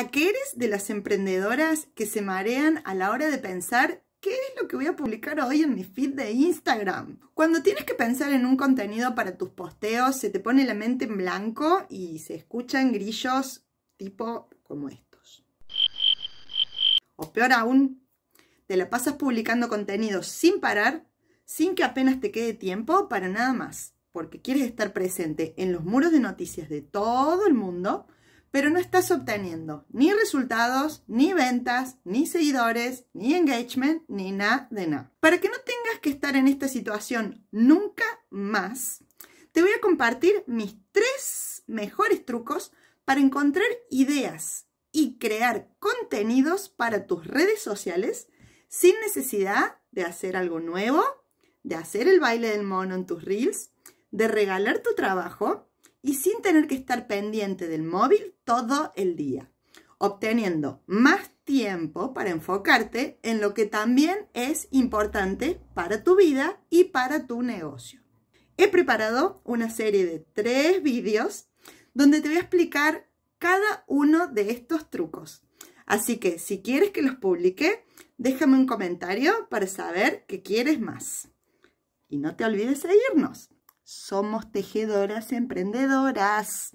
¿A qué eres de las emprendedoras que se marean a la hora de pensar qué es lo que voy a publicar hoy en mi feed de Instagram? Cuando tienes que pensar en un contenido para tus posteos, se te pone la mente en blanco y se escuchan grillos tipo como estos. O peor aún, te la pasas publicando contenido sin parar, sin que apenas te quede tiempo para nada más, porque quieres estar presente en los muros de noticias de todo el mundo pero no estás obteniendo ni resultados, ni ventas, ni seguidores, ni engagement, ni nada de nada. Para que no tengas que estar en esta situación nunca más, te voy a compartir mis tres mejores trucos para encontrar ideas y crear contenidos para tus redes sociales sin necesidad de hacer algo nuevo, de hacer el baile del mono en tus reels, de regalar tu trabajo y sin tener que estar pendiente del móvil todo el día, obteniendo más tiempo para enfocarte en lo que también es importante para tu vida y para tu negocio. He preparado una serie de tres vídeos donde te voy a explicar cada uno de estos trucos. Así que si quieres que los publique, déjame un comentario para saber qué quieres más. Y no te olvides seguirnos. Somos tejedoras emprendedoras.